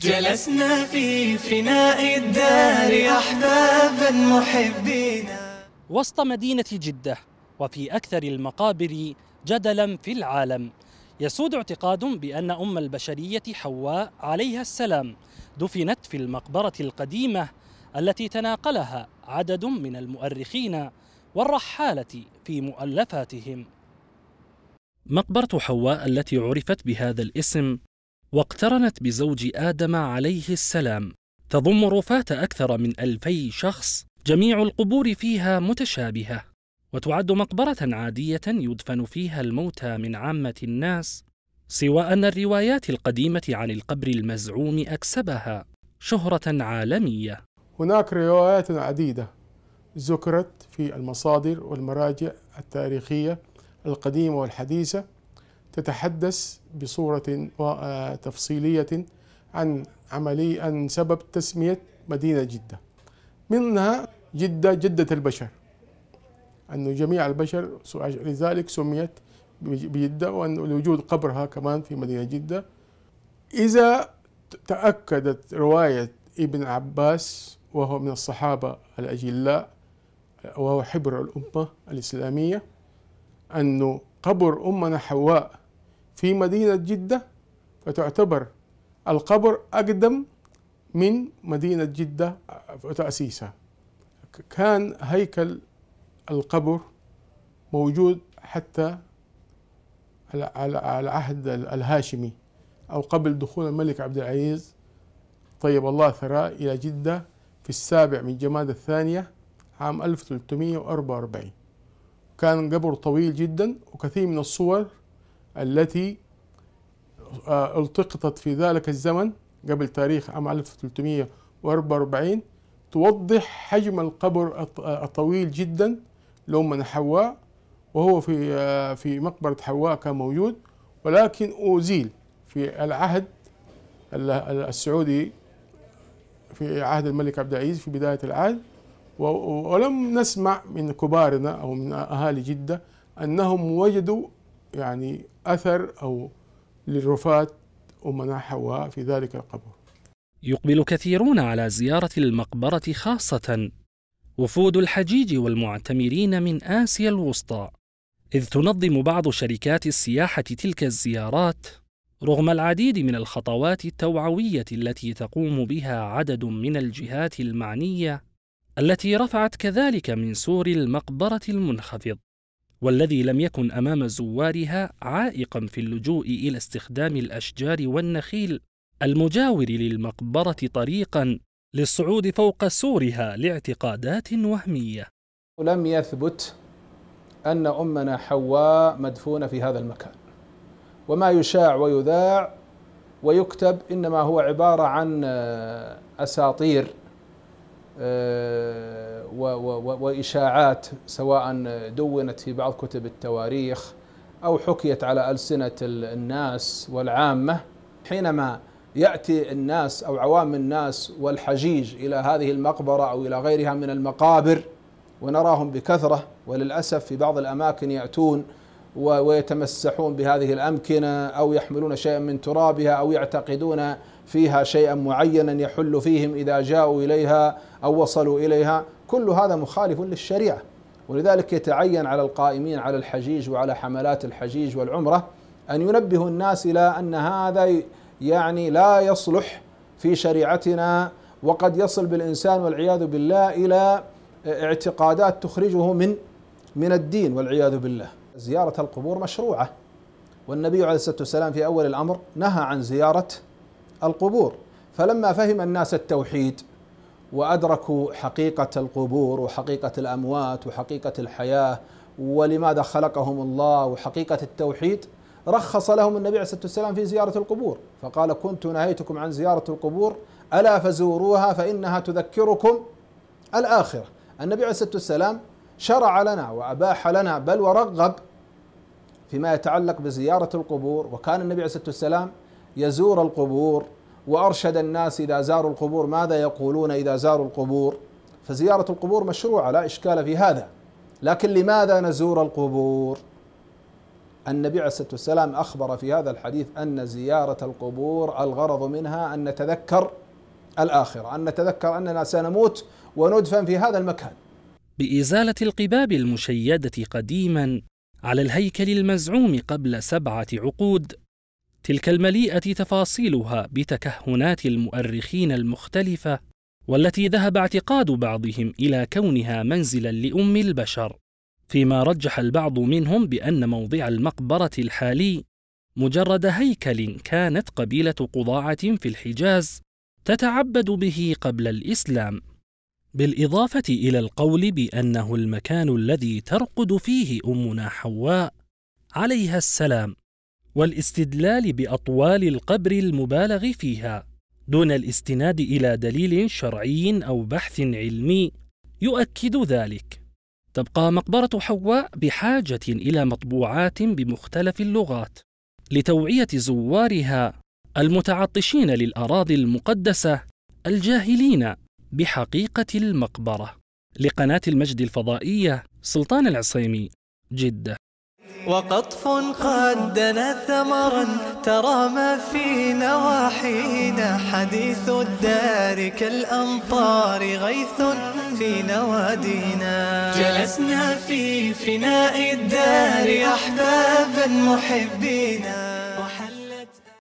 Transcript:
جلسنا في فناء الدار أحبابا محبين وسط مدينة جدة وفي أكثر المقابر جدلا في العالم يسود اعتقاد بأن أم البشرية حواء عليها السلام دفنت في المقبرة القديمة التي تناقلها عدد من المؤرخين والرحالة في مؤلفاتهم مقبرة حواء التي عرفت بهذا الاسم واقترنت بزوج آدم عليه السلام تضم رفاة أكثر من ألفي شخص جميع القبور فيها متشابهة وتعد مقبرة عادية يدفن فيها الموتى من عامة الناس سوى أن الروايات القديمة عن القبر المزعوم أكسبها شهرة عالمية هناك روايات عديدة ذكرت في المصادر والمراجع التاريخية القديمة والحديثة تتحدث بصورة آه، تفصيلية عن عملي عن سبب تسمية مدينة جدة منها جدة جدة البشر أن جميع البشر لذلك سميت بجدة وأن وجود قبرها كمان في مدينة جدة إذا تأكدت رواية ابن عباس وهو من الصحابة الأجلاء وهو حبر الأمة الإسلامية أنه قبر أمنا حواء في مدينة جدة فتعتبر القبر أقدم من مدينة جدة وتأسيسها كان هيكل القبر موجود حتى على العهد الهاشمي أو قبل دخول الملك عبد العزيز طيب الله ثراه إلى جدة في السابع من جماد الثانية عام 1344 كان قبر طويل جدا وكثير من الصور التي آه، التقطت في ذلك الزمن قبل تاريخ عام 1344 توضح حجم القبر آه، الطويل جدا لأم حواء وهو في آه، في مقبرة حواء كان موجود ولكن أزيل في العهد السعودي في عهد الملك عبد العزيز في بداية العهد ولم نسمع من كبارنا أو من أهالي جدة أنهم وجدوا يعني أثر أو للرفاة أمنا حواء في ذلك القبر يقبل كثيرون على زيارة المقبرة خاصة وفود الحجيج والمعتمرين من آسيا الوسطى إذ تنظم بعض شركات السياحة تلك الزيارات رغم العديد من الخطوات التوعوية التي تقوم بها عدد من الجهات المعنية التي رفعت كذلك من سور المقبرة المنخفض والذي لم يكن امام زوارها عائقا في اللجوء الى استخدام الاشجار والنخيل المجاور للمقبره طريقا للصعود فوق سورها لاعتقادات وهميه لم يثبت ان امنا حواء مدفونه في هذا المكان وما يشاع ويذاع ويكتب انما هو عباره عن اساطير آه، وإشاعات سواء دونت في بعض كتب التواريخ أو حكيت على ألسنة الناس والعامة حينما يأتي الناس أو عوام الناس والحجيج إلى هذه المقبرة أو إلى غيرها من المقابر ونراهم بكثرة وللأسف في بعض الأماكن يأتون ويتمسحون بهذه الامكنه او يحملون شيئا من ترابها او يعتقدون فيها شيئا معينا يحل فيهم اذا جاءوا اليها او وصلوا اليها كل هذا مخالف للشريعه ولذلك يتعين على القائمين على الحجيج وعلى حملات الحجيج والعمره ان ينبهوا الناس الى ان هذا يعني لا يصلح في شريعتنا وقد يصل بالانسان والعياذ بالله الى اعتقادات تخرجه من من الدين والعياذ بالله زيارة القبور مشروعة والنبي عليه الصلاة والسلام في أول الأمر نهى عن زيارة القبور فلما فهم الناس التوحيد وأدركوا حقيقة القبور وحقيقة الأموات وحقيقة الحياة ولماذا خلقهم الله وحقيقة التوحيد رخص لهم النبي عليه الصلاة والسلام في زيارة القبور فقال كنت نهيتكم عن زيارة القبور ألا فزوروها فإنها تذكركم الآخرة النبي عليه الصلاة والسلام شرع لنا وأباح لنا بل ورغب فيما يتعلق بزيارة القبور وكان النبي عليه الصلاة والسلام يزور القبور وأرشد الناس إذا زاروا القبور ماذا يقولون إذا زاروا القبور فزيارة القبور مشروعة لا إشكال في هذا لكن لماذا نزور القبور النبي عليه الصلاة والسلام أخبر في هذا الحديث أن زيارة القبور الغرض منها أن نتذكر الآخرة أن نتذكر أننا سنموت وندفن في هذا المكان بإزالة القباب المشيدة قديما على الهيكل المزعوم قبل سبعة عقود تلك المليئة تفاصيلها بتكهنات المؤرخين المختلفة والتي ذهب اعتقاد بعضهم إلى كونها منزلا لأم البشر فيما رجح البعض منهم بأن موضع المقبرة الحالي مجرد هيكل كانت قبيلة قضاعة في الحجاز تتعبد به قبل الإسلام بالإضافة إلى القول بأنه المكان الذي ترقد فيه أمنا حواء عليها السلام والاستدلال بأطوال القبر المبالغ فيها دون الاستناد إلى دليل شرعي أو بحث علمي يؤكد ذلك تبقى مقبرة حواء بحاجة إلى مطبوعات بمختلف اللغات لتوعية زوارها المتعطشين للأراضي المقدسة الجاهلين بحقيقة المقبرة لقناة المجد الفضائية سلطان العصيمي جدة وقطف قد دنا ثمرا ترى ما في نواحينا حديث الدار كالأمطار غيث في نوادينا جلسنا في فناء الدار أحبابا محبينا